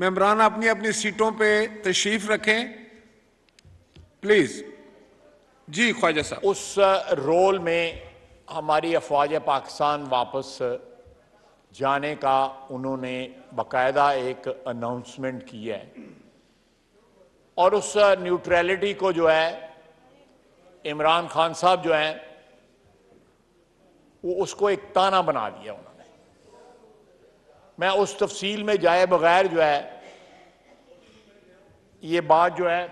मेम्बरान अपनी अपनी सीटों पे तशरीफ रखें प्लीज जी ख्वाजा साहब उस रोल में हमारी अफवाज पाकिस्तान वापस जाने का उन्होंने बकायदा एक अनाउंसमेंट किया है और उस न्यूट्रलिटी को जो है इमरान खान साहब जो हैं वो उसको एक ताना बना दिया मैं उस तफसील में जाए बगैर जो है ये बात जो है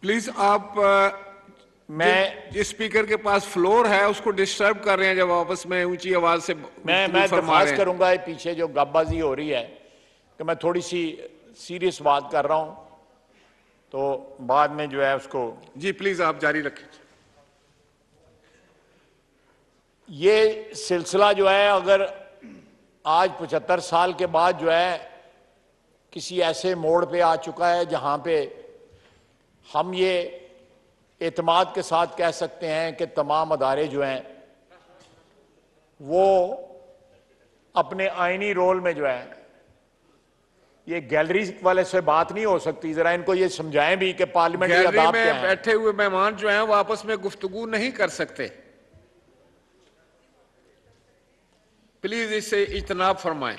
प्लीज आप मैं जिस स्पीकर के पास फ्लोर है उसको डिस्टर्ब कर रहे हैं जब आपस में ऊंची आवाज से मैं मैं दरख्वास्त करूंगा पीछे जो गब्बाजी हो रही है कि मैं थोड़ी सी सीरियस बात कर रहा हूं तो बाद में जो है उसको जी प्लीज आप जारी रखें ये सिलसिला जो है अगर आज पचहत्तर साल के बाद जो है किसी ऐसे मोड़ पे आ चुका है जहाँ पे हम ये एतमाद के साथ कह सकते हैं कि तमाम अदारे जो हैं वो अपने आइनी रोल में जो है ये गैलरी वाले से बात नहीं हो सकती जरा इनको ये समझाएं भी कि पार्लियामेंट में बैठे हुए मेहमान जो हैं वो आपस में गुफ्तगु नहीं कर सकते प्लीज इसे इजतनाब फरमाएं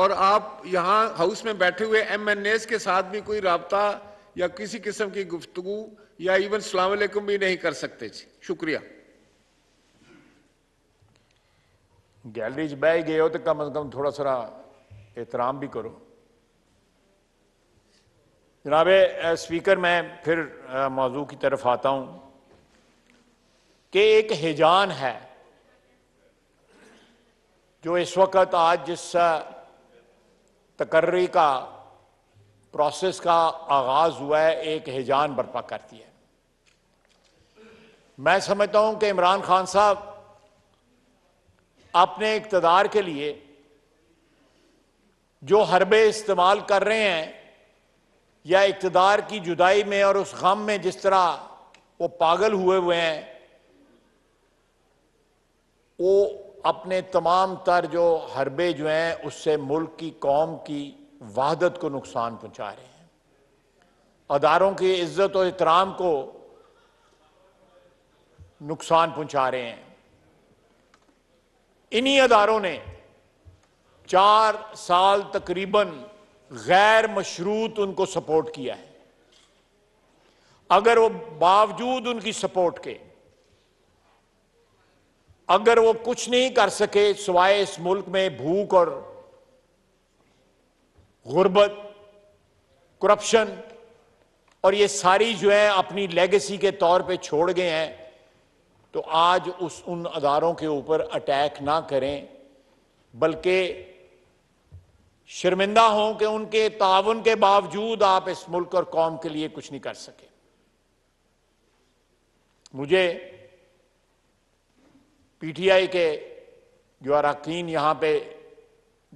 और आप यहाँ हाउस में बैठे हुए एम एन एस के साथ भी कोई रबता या किसी किस्म की गुफ्तु या इवन सलामकुम भी नहीं कर सकते जी शुक्रिया गैलरी च बह गए हो तो कम अज कम थोड़ा सारा एहतराम भी करो जनाब स्पीकर मैं फिर मौजू की तरफ आता हूँ कि एक हिजान है जो इस वक्त आज जिस तकर्री का प्रोसेस का आगाज हुआ है एक हिजान बर्पा करती है मैं समझता हूं कि इमरान खान साहब अपने इकतदार के लिए जो हरबे इस्तेमाल कर रहे हैं या इकतदार की जुदाई में और उस गम में जिस तरह वो पागल हुए हुए हैं वो अपने तमाम तर जो हरबे जो हैं उससे मुल्क की कौम की वहादत को नुकसान पहुँचा रहे हैं अदारों की इज्जत और इतराम को नुकसान पहुँचा रहे हैं इन्हीं अदारों ने चार साल तकरीबन गैर मशरूत उनको सपोर्ट किया है अगर वो बावजूद उनकी सपोर्ट के अगर वो कुछ नहीं कर सके सिवाय इस मुल्क में भूख और गुर्बत करप्शन और ये सारी जो है अपनी लेगेसी के तौर पे छोड़ गए हैं तो आज उस उन अदारों के ऊपर अटैक ना करें बल्कि शर्मिंदा हों कि उनके ताउन के बावजूद आप इस मुल्क और कौम के लिए कुछ नहीं कर सके मुझे पीटीआई के जो अरकान यहाँ पे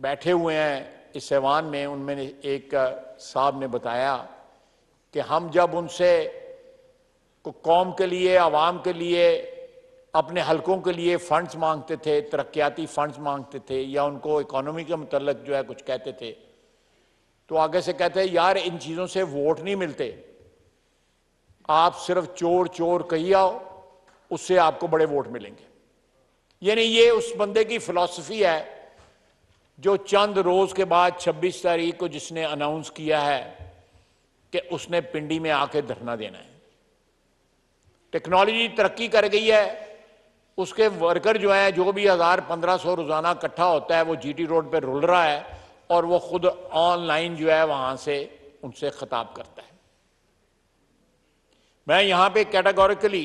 बैठे हुए हैं इस ऐवान में उनमें एक साहब ने बताया कि हम जब उनसे को कौम के लिए आवाम के लिए अपने हलकों के लिए फंड्स मांगते थे तरक्याती फंड्स मांगते थे या उनको इकोनॉमी के मतलब जो है कुछ कहते थे तो आगे से कहते हैं यार इन चीज़ों से वोट नहीं मिलते आप सिर्फ चोर चोर कही आओ उससे आपको बड़े वोट मिलेंगे यानी ये उस बंदे की फिलॉसफी है जो चंद रोज के बाद 26 तारीख को जिसने अनाउंस किया है कि उसने पिंडी में आके धरना देना है टेक्नोलॉजी तरक्की कर गई है उसके वर्कर जो हैं जो भी हज़ार पंद्रह सौ रोज़ाना इकट्ठा होता है वो जीटी रोड पे रुल रहा है और वो खुद ऑनलाइन जो है वहां से उनसे ख़ताब करता है मैं यहां पे कैटेगोरिकली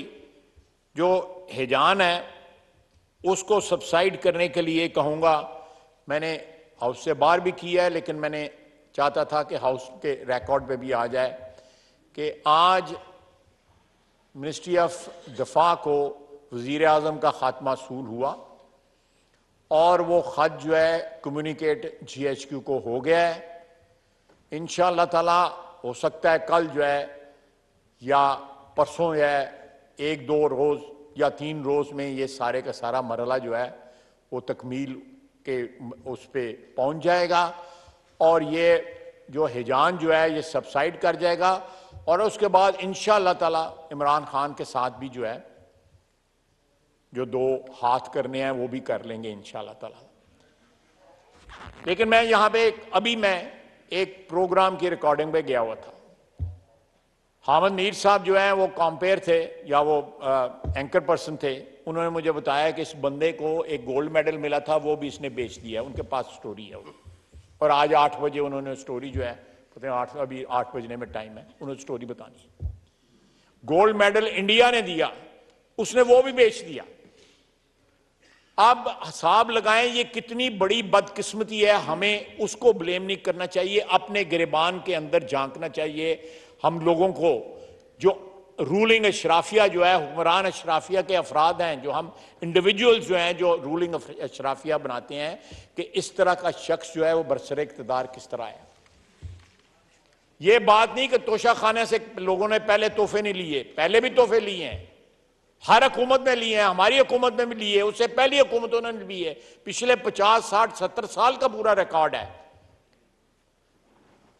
जो हिजान है उसको सब्साइड करने के लिए कहूँगा मैंने हाउस से बाहर भी किया है लेकिन मैंने चाहता था कि हाउस के रिकॉर्ड पे भी आ जाए कि आज मिनिस्ट्री ऑफ दफा को वज़ी अजम का ख़ात्मा सूल हुआ और वो ख़त जो है कम्युनिकेट जी एच क्यू को हो गया है इन ताला हो सकता है कल जो है या परसों जो है एक दो रोज़ या तीन रोज़ में ये सारे का सारा मरला जो है वो तकमील के उस पर पहुँच जाएगा और ये जो हिजान जो है ये सबसाइड कर जाएगा और उसके बाद इन ताला इमरान खान के साथ भी जो है जो दो हाथ करने हैं वो भी कर लेंगे इन ताला लेकिन मैं यहाँ पे अभी मैं एक प्रोग्राम की रिकॉर्डिंग पे गया हुआ था हामद मीर साहब जो हैं वो कॉम्पेयर थे या वो आ, एंकर पर्सन थे उन्होंने मुझे बताया कि इस बंदे को एक गोल्ड मेडल मिला था वो भी इसने बेच दिया उनके पास स्टोरी है वो और आज आठ बजे उन्होंने स्टोरी जो है पता है आठ अभी आठ बजने में टाइम है उन्होंने स्टोरी बतानी है गोल्ड मेडल इंडिया ने दिया उसने वो भी बेच दिया अब हिसाब लगाएं ये कितनी बड़ी बदकिस्मती है हमें उसको ब्लेम नहीं करना चाहिए अपने गिरबान के अंदर झांकना चाहिए हम लोगों को जो रूलिंग अशराफिया जो है हुक्मरान अशराफिया के अफराद हैं जो हम इंडिविजुअल्स जो हैं जो रूलिंग अशराफिया बनाते हैं कि इस तरह का शख्स जो है वो बरसर इकतदार किस तरह है ये बात नहीं कि तोशा खाने से लोगों ने पहले तोहफे नहीं लिए पहले भी तोहफे लिए हैं हर हुकूमत ने लिए हैं हमारी हुकूमत ने भी लिए उससे पहली हुकूमतों ने लिए पिछले पचास साठ सत्तर साल का पूरा रिकॉर्ड है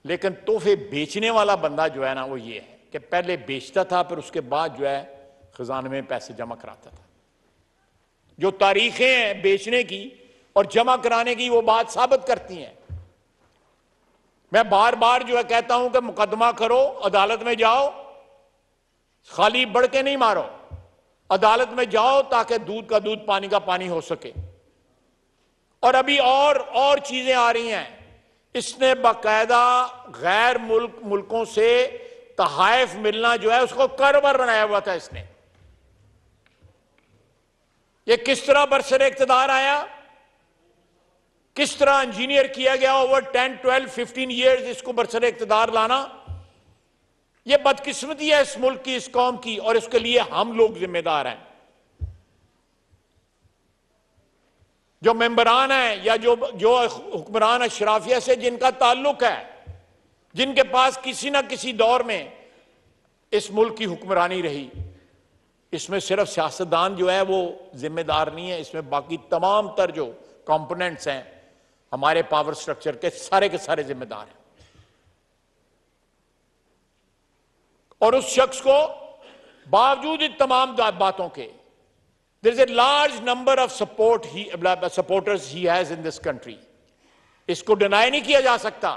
लेकिन तोहफे बेचने वाला बंदा जो है ना वो ये है कि पहले बेचता था फिर उसके बाद जो है खजाने में पैसे जमा कराता था जो तारीखें हैं बेचने की और जमा कराने की वो बात साबित करती हैं मैं बार बार जो है कहता हूं कि मुकदमा करो अदालत में जाओ खाली बढ़ के नहीं मारो अदालत में जाओ ताकि दूध का दूध पानी का पानी हो सके और अभी और और चीजें आ रही हैं इसने बाकायदा गैर मुल्क मुल्कों से तहाइफ मिलना जो है उसको कारोबार बनाया हुआ था इसने ये किस तरह बरसर इकतदार आया किस तरह इंजीनियर किया गया over ten twelve fifteen years इसको बरसर इकतदार लाना ये बदकिस्मती है इस मुल्क की इस कौम की और इसके लिए हम लोग जिम्मेदार हैं जो मेम्बरान हैं या जो जो हुक्मरान अशराफिया से जिनका ताल्लुक है जिनके पास किसी ना किसी दौर में इस मुल्क की हुक्मरानी रही इसमें सिर्फ सियासतदान जो है वो जिम्मेदार नहीं है इसमें बाकी तमाम तर जो कॉम्पोनेंट्स हैं हमारे पावर स्ट्रक्चर के सारे के सारे जिम्मेदार हैं और उस शख्स को बावजूद इन तमाम बातों के There is a large number of support he, supporters he has in this country. इसको डिनाई नहीं किया जा सकता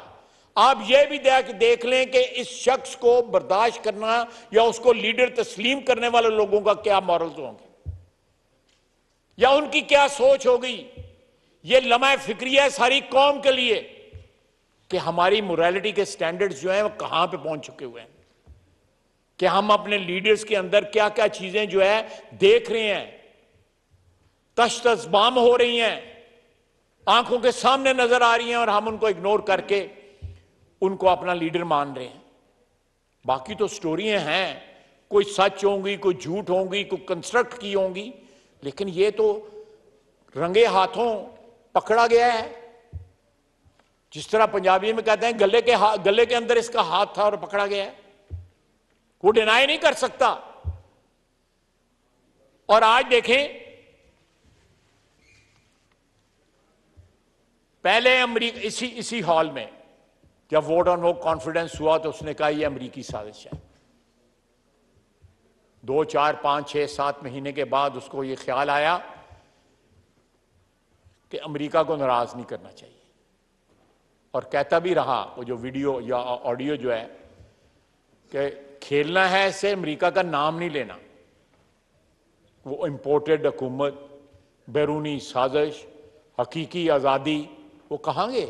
आप यह भी देख लें कि इस शख्स को बर्दाश्त करना या उसको लीडर तस्लीम करने वाले लोगों का क्या मॉरल्स होंगे या उनकी क्या सोच होगी ये लम्हा फिक्री है सारी कौम के लिए कि हमारी मोरालिटी के स्टैंडर्ड्स जो हैं वो कहाँ पे पहुंच चुके हुए हैं कि हम अपने लीडर्स के अंदर क्या क्या चीजें जो है देख रहे हैं तश बाम हो रही हैं आंखों के सामने नजर आ रही हैं और हम उनको इग्नोर करके उनको अपना लीडर मान रहे हैं बाकी तो स्टोरियां हैं कोई सच होंगी कोई झूठ होंगी कोई कंस्ट्रक्ट की होंगी लेकिन ये तो रंगे हाथों पकड़ा गया है जिस तरह पंजाबी में कहते हैं गले के गले के अंदर इसका हाथ था और पकड़ा गया है वो डिनाई नहीं कर सकता और आज देखें पहले अमरीक इसी इसी हॉल में जब वोट ऑन वोट कॉन्फिडेंस हुआ तो उसने कहा यह अमरीकी साजिश है दो चार पांच छह सात महीने के बाद उसको ये ख्याल आया कि अमरीका को नाराज़ नहीं करना चाहिए और कहता भी रहा वो जो वीडियो या ऑडियो जो है कि खेलना है इसे अमरीका का नाम नहीं लेना वो इम्पोर्टेड हुकूमत बैरूनी साजिश हकीकी आज़ादी वो कहां गए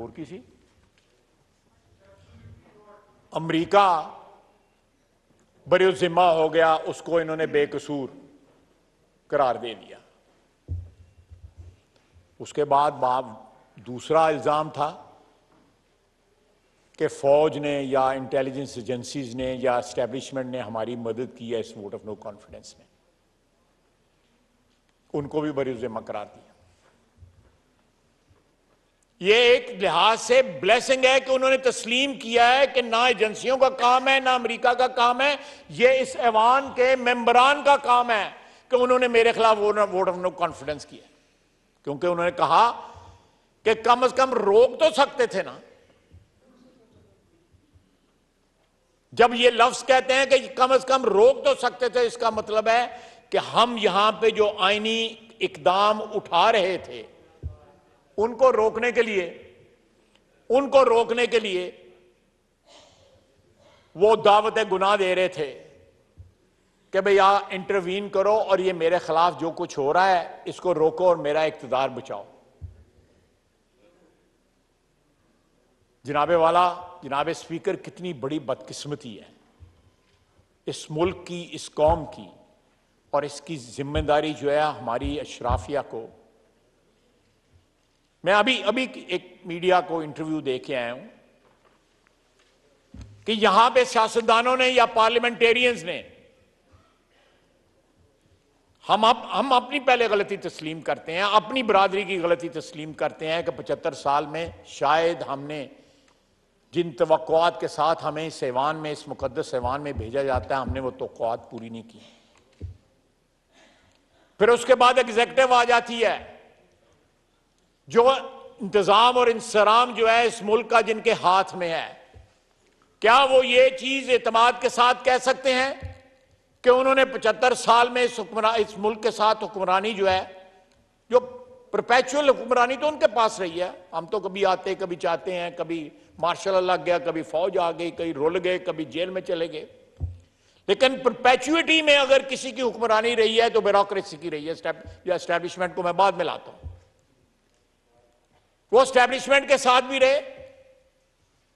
और किसी अमेरिका जिम्मा हो गया उसको इन्होंने बेकसूर करार दे दिया उसके बाद बाप दूसरा इल्ज़ाम था कि फौज ने या इंटेलिजेंस एजेंसीज ने या इस्टेब्लिशमेंट ने हमारी मदद की है इस वोट ऑफ नो कॉन्फिडेंस में उनको भी जिम्मा करार दिया ये एक लिहाज से ब्लेसिंग है कि उन्होंने तस्लीम किया है कि ना एजेंसियों का काम है ना अमेरिका का काम है ये इस ऐवान के मेम्बरान का काम है कि उन्होंने मेरे खिलाफ वोट ऑफ नो कॉन्फिडेंस किया क्योंकि उन्होंने कहा कि कम अज कम रोक तो सकते थे ना जब ये लफ्ज कहते हैं कि कम अज कम रोक तो सकते थे इसका मतलब है कि हम यहां पे जो आईनी इकदाम उठा रहे थे उनको रोकने के लिए उनको रोकने के लिए वो दावत गुना दे रहे थे कि भैया इंटरवीन करो और ये मेरे खिलाफ जो कुछ हो रहा है इसको रोको और मेरा इकतदार बचाओ जनाबे वाला जनाबे स्पीकर कितनी बड़ी बदकिस्मती है इस मुल्क की इस कौम की और इसकी जिम्मेदारी जो है हमारी अशराफिया को मैं अभी अभी एक मीडिया को इंटरव्यू दे के आया हूं कि यहां पे सियासतदानों ने या पार्लियामेंटेरियंस ने हम अप, हम अपनी पहले गलती तस्लीम करते हैं अपनी बरादरी की गलती तस्लीम करते हैं कि पचहत्तर साल में शायद हमने जिन तोक़ात के साथ हमें इस सेवान में इस मुकदस सेवान में भेजा जाता है हमने वो तो पूरी नहीं की फिर उसके बाद एग्जेक्टिव आ जाती है जो इंतजाम और इंसराम जो है इस मुल्क का जिनके हाथ में है क्या वो ये चीज एतमाद के साथ कह सकते हैं कि उन्होंने पचहत्तर साल में इस इस मुल्क के साथ हुक्मरानी जो है जो प्रपैचुअल हुक्मरानी तो उनके पास रही है हम तो कभी आते कभी चाहते हैं कभी मार्शल लग गया कभी फौज आ गई कभी रुल गए कभी जेल में चले गए लेकिन प्रपैचुअटी में अगर किसी की हुक्मरानी रही है तो बेरोक्रेसी की रही है या स्टैब्लिशमेंट को मैं बाद में लाता हूं वो स्टैब्लिशमेंट के साथ भी रहे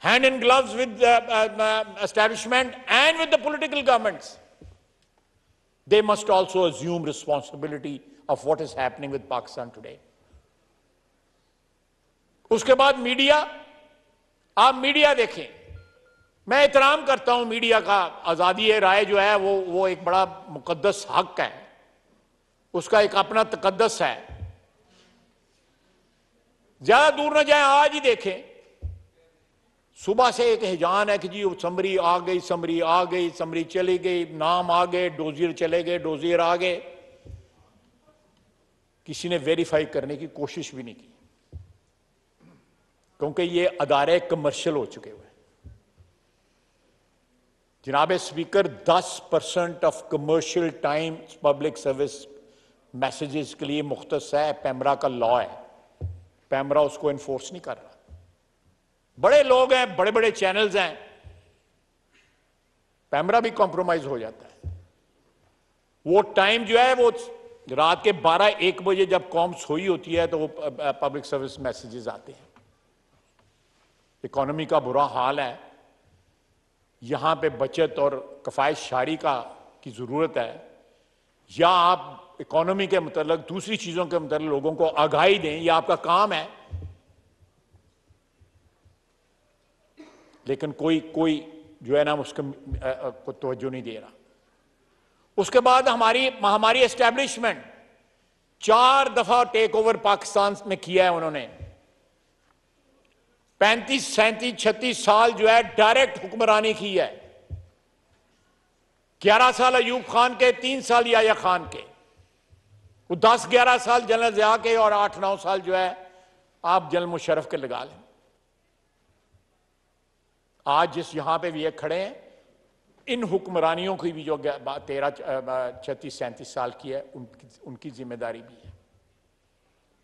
hand in gloves with establishment and with the political governments they must also assume responsibility of what is happening with Pakistan today उसके बाद मीडिया आप मीडिया देखें मैं एहतराम करता हूं मीडिया का आज़ादी राय जो है वो वो एक बड़ा मुकदस हक है उसका एक अपना तकदस है ज्यादा दूर ना जाए आज ही देखें सुबह से एक हिजान है कि जी समरी आ गई समरी आ गई समरी चली गई नाम आ गए डोजियर चले गए डोजियर आ गए किसी ने वेरीफाई करने की कोशिश भी नहीं की क्योंकि ये अदारे कमर्शियल हो चुके हुए जनाब speaker 10 percent of commercial time public service messages के लिए मुख्त है पैमरा का लॉ है पैमरा उसको इन्फोर्स नहीं कर रहा बड़े लोग हैं बड़े बड़े चैनल्स हैं पैमरा भी कॉम्प्रोमाइज हो जाता है वो टाइम जो है वो रात के 12 एक बजे जब कॉम सोई होती है तो वो पब्लिक सर्विस मैसेजेस आते हैं इकोनॉमी का बुरा हाल है यहां पे बचत और कफायत शारी का की ज़रूरत है या आप इकोनॉमी के मतलब दूसरी चीजों के मतलब लोगों को आगाही दें यह आपका काम है लेकिन कोई कोई जो है ना उसके को तोज्जो नहीं दे रहा उसके बाद हमारी हमारी एस्टेब्लिशमेंट चार दफा टेक ओवर पाकिस्तान में किया है उन्होंने पैंतीस सैंतीस छत्तीस साल जो है डायरेक्ट हुक्मरानी की है ग्यारह साल अयूब खान के तीन साल या खान के वो दस ग्यारह साल जनरल जया के और आठ नौ साल जो है आप जल मुशरफ के लगा लें आज जिस यहां पे भी ये खड़े हैं इन हुक्मरानियों की भी जो तेरह छत्तीस सैंतीस साल की है उनकी उनकी जिम्मेदारी भी है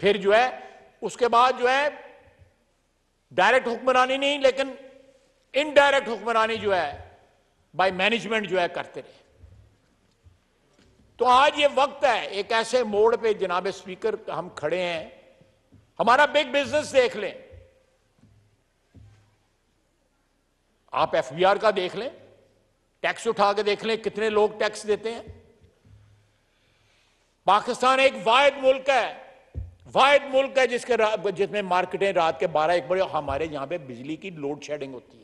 फिर जो है उसके बाद जो है डायरेक्ट हुक्मरानी नहीं लेकिन इनडायरेक्ट हुक्मरानी जो है बाय मैनेजमेंट जो है करते रहे तो आज ये वक्त है एक ऐसे मोड़ पे जनाब स्पीकर हम खड़े हैं हमारा बिग बिजनेस देख लें आप एफबीआर का देख लें टैक्स उठा के देख लें कितने लोग टैक्स देते हैं पाकिस्तान एक वायद मुल्क है वायद मुल्क है जिसके जिसमें मार्केटें रात के बारह एक बजे हमारे यहां पे बिजली की लोड शेडिंग होती है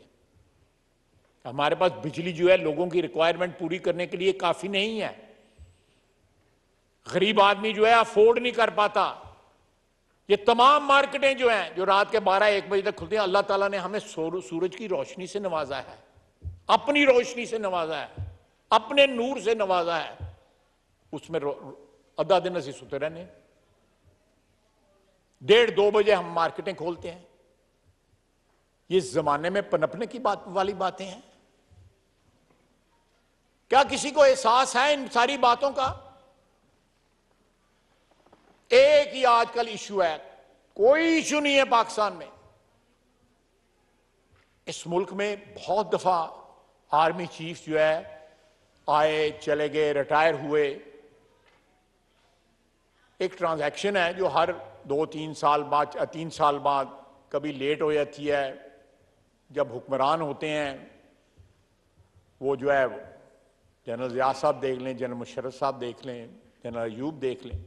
हमारे पास बिजली जो है लोगों की रिक्वायरमेंट पूरी करने के लिए काफी नहीं है गरीब आदमी जो है अफोर्ड नहीं कर पाता ये तमाम मार्केटें जो हैं जो रात के 12 एक बजे तक खुलती हैं अल्लाह ताला ने हमें सूरज की रोशनी से नवाजा है अपनी रोशनी से नवाजा है अपने नूर से नवाजा है उसमें अद्धा दिन असी सुते रहने डेढ़ दो बजे हम मार्केटें खोलते हैं ये जमाने में पनपने की बात वाली बातें हैं क्या किसी को एहसास है इन सारी बातों का एक ही आजकल इशू है कोई इशू नहीं है पाकिस्तान में इस मुल्क में बहुत दफा आर्मी चीफ जो है आए चले गए रिटायर हुए एक ट्रांजैक्शन है जो हर दो तीन साल बाद तीन साल बाद कभी लेट हो जाती है जब हुक्मरान होते हैं वो जो है जनरल जिया साहब देख लें जनरल मुशरफ साहब देख लें जनरल यूब देख लें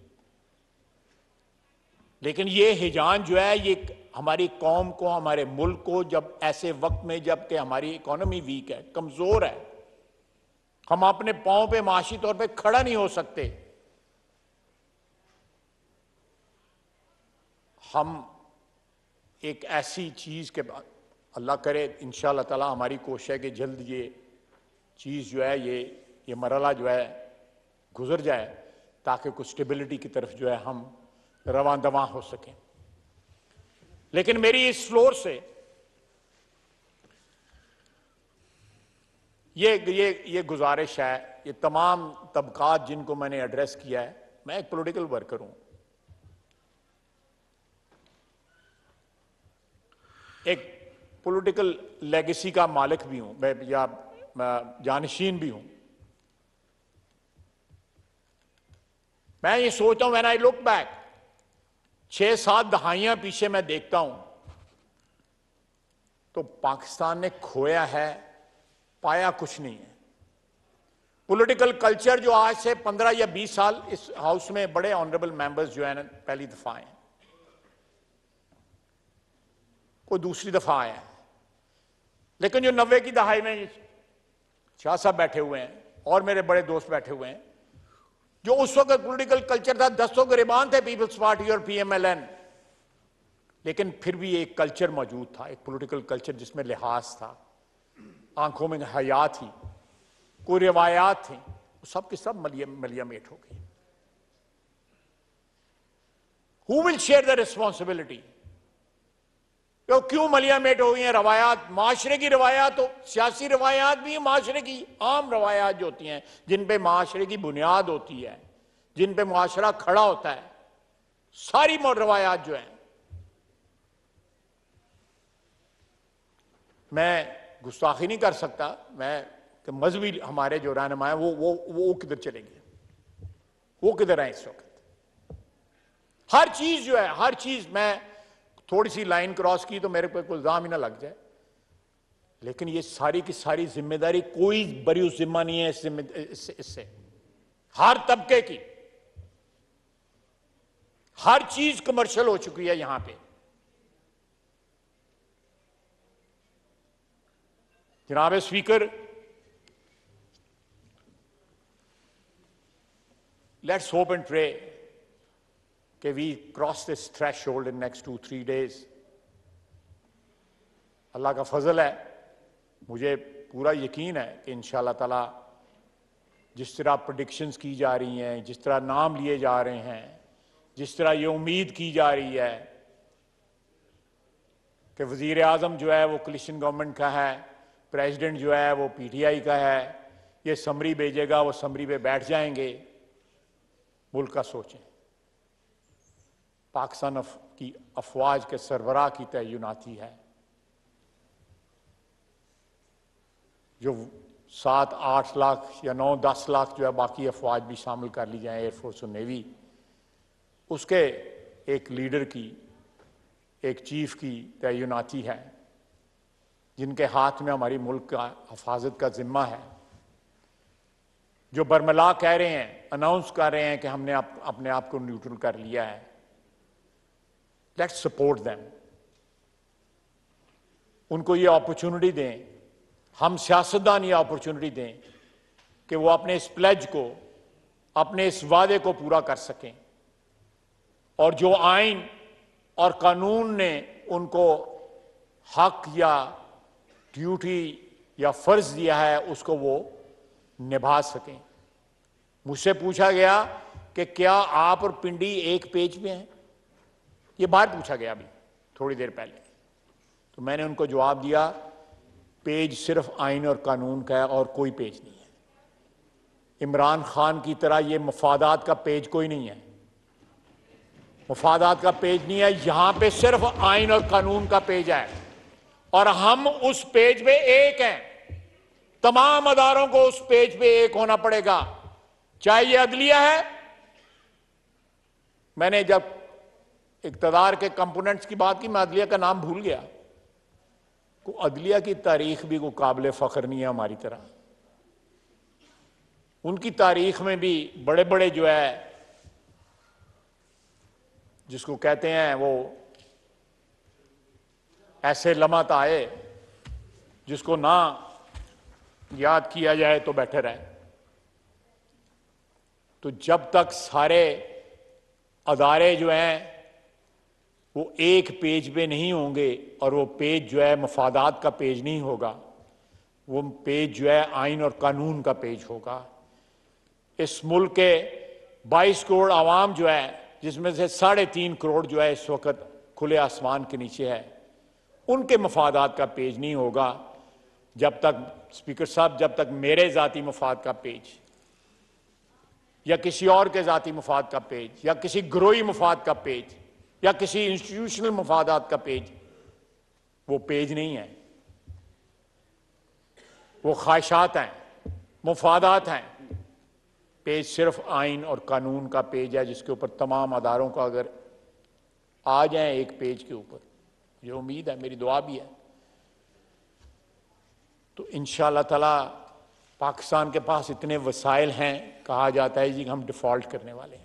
लेकिन ये हिजान जो है ये हमारी कौम को हमारे मुल्क को जब ऐसे वक्त में जब हमारी इकोनॉमी वीक है कमज़ोर है हम अपने पाँव पे माशी तौर पे खड़ा नहीं हो सकते हम एक ऐसी चीज़ के अल्लाह करे इन ताला हमारी कोशिश है कि जल्द ये चीज़ जो है ये ये मरला जो है गुज़र जाए ताकि कुछ स्टेबिलिटी की तरफ जो है हम रवा दवा हो सके लेकिन मेरी इस फ्लोर से ये ये ये गुजारिश है ये तमाम तबकात जिनको मैंने एड्रेस किया है मैं एक पॉलिटिकल वर्कर हूं एक पॉलिटिकल लेगेसी का मालिक भी हूं मैं या जानशीन भी हूं मैं ये सोचता हूं वेन आई लुक बैक छह सात दहाइयां पीछे मैं देखता हूं तो पाकिस्तान ने खोया है पाया कुछ नहीं है पॉलिटिकल कल्चर जो आज से पंद्रह या बीस साल इस हाउस में बड़े ऑनरेबल मेंबर्स जो है पहली दफा आए वो दूसरी दफा आया है लेकिन जो नब्बे की दहाई में शाह साहब बैठे हुए हैं और मेरे बड़े दोस्त बैठे हुए हैं जो उस वक्त पॉलिटिकल कल्चर था दस्तों गरीबान थे पीपल्स पार्टी और पीएमएलएन लेकिन फिर भी एक कल्चर मौजूद था एक पॉलिटिकल कल्चर जिसमें लिहाज था आंखों में हया थी कोई रिवायात थी सब सब मलिया मलियामेट हो गई who will share the responsibility तो क्यों मलिया मेट हो गई हैं रवायात माशरे की रवायात हो सियासी रवायात भी माशरे की आम रवायात जो होती हैं जिन पे माशरे की बुनियाद होती है जिन पे माशरा खड़ा होता है सारी रवायात जो है मैं गुस्ताखी नहीं कर सकता मैं कि मजहबी हमारे जो रहनमा है वो वो वो किधर चले गए वो किधर आए इस वक्त हर चीज जो है हर चीज मैं थोड़ी सी लाइन क्रॉस की तो मेरे पे कोई इल्जाम ही ना लग जाए लेकिन ये सारी की सारी जिम्मेदारी कोई बरी जिम्मा नहीं है इससे इस हर तबके की हर चीज कमर्शियल हो चुकी है यहां पे जनाब speaker let's hope and pray कि we cross this threshold in next two three days अल्लाह का फजल है मुझे पूरा यकीन है कि इन ताला जिस तरह प्रडिक्शंस की जा रही हैं जिस तरह नाम लिए जा रहे हैं जिस तरह ये उम्मीद की जा रही है कि वज़ी अजम जो है वो कलिशन गवर्नमेंट का है प्रेसिडेंट जो है वो पी टी आई का है ये समरी भेजेगा वो समरी पे बैठ जाएंगे मुल्क का सोचें पाकिस्तान की अफवाज के सरबराह की तयनाती है जो सात आठ लाख या नौ दस लाख जो है बाकी अफवाज भी शामिल कर ली जाए एयरफोर्स और नेवी उसके एक लीडर की एक चीफ की तयनाती है जिनके हाथ में हमारी मुल्क का हफाजत का ज़िम्मा है जो बरमला कह रहे हैं अनाउंस कर रहे हैं कि हमने अप, अपने आप को न्यूट्रल कर लिया है लेट्स सपोर्ट देम उनको ये अपॉर्चुनिटी दें हम सियासतदान ये अपॉर्चुनिटी दें कि वो अपने इस प्लेज को अपने इस वादे को पूरा कर सकें और जो आइन और कानून ने उनको हक या ड्यूटी या फर्ज दिया है उसको वो निभा सकें मुझसे पूछा गया कि क्या आप और पिंडी एक पेज में हैं ये बाहर पूछा गया अभी थोड़ी देर पहले तो मैंने उनको जवाब दिया पेज सिर्फ आइन और कानून का है और कोई पेज नहीं है इमरान खान की तरह ये मफादात का पेज कोई नहीं है मफादात का पेज नहीं है यहां पे सिर्फ आइन और कानून का पेज है और हम उस पेज पे एक हैं तमाम अदारों को उस पेज पे एक होना पड़ेगा चाहे ये अदलिया है मैंने जब इकतदार के कंपोनेंट्स की बात की मैं अदलिया का नाम भूल गया को अदलिया की तारीख भी को काबिल फ़ख्र नहीं है हमारी तरह उनकी तारीख में भी बड़े बड़े जो है जिसको कहते हैं वो ऐसे लमत आए जिसको ना याद किया जाए तो बेटर है तो जब तक सारे अदारे जो हैं वो एक पेज पे नहीं होंगे और वो पेज जो है मफादात का पेज नहीं होगा वो पेज जो है आइन और कानून का पेज होगा इस मुल्क के 22 करोड़ आवाम जो है जिसमें से साढ़े तीन करोड़ जो है इस वक्त खुले आसमान के नीचे है उनके मफादात का पेज नहीं होगा जब तक स्पीकर साहब जब तक मेरे जाति मफाद का पेज या किसी और के जाति मफाद का पेज या किसी ग्रोही मफाद का पेज या किसी इंस्टीट्यूशनल मफादात का पेज वो पेज नहीं है वो ख्वाहिशात हैं मुफादात हैं पेज सिर्फ आइन और कानून का पेज है जिसके ऊपर तमाम अदारों का अगर आ जाए एक पेज के ऊपर मुझे उम्मीद है मेरी दुआ भी है तो इन ताला पाकिस्तान के पास इतने वसाइल हैं कहा जाता है जी हम डिफ़ॉल्ट करने वाले हैं